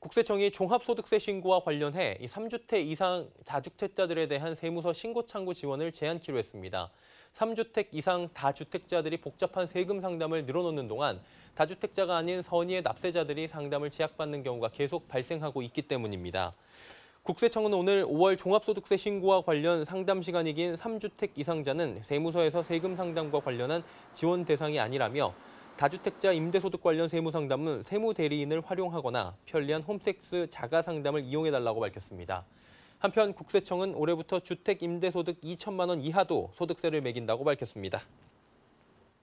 국세청이 종합소득세 신고와 관련해 3주택 이상 다주택자들에 대한 세무서 신고 창구 지원을 제한키로 했습니다. 3주택 이상 다주택자들이 복잡한 세금 상담을 늘어놓는 동안 다주택자가 아닌 선의의 납세자들이 상담을 제약받는 경우가 계속 발생하고 있기 때문입니다. 국세청은 오늘 5월 종합소득세 신고와 관련 상담 시간이 긴 3주택 이상자는 세무서에서 세금 상담과 관련한 지원 대상이 아니라며 다주택자 임대소득 관련 세무상담은 세무대리인을 활용하거나 편리한 홈택스 자가상담을 이용해달라고 밝혔습니다. 한편 국세청은 올해부터 주택 임대소득 2천만 원 이하도 소득세를 매긴다고 밝혔습니다.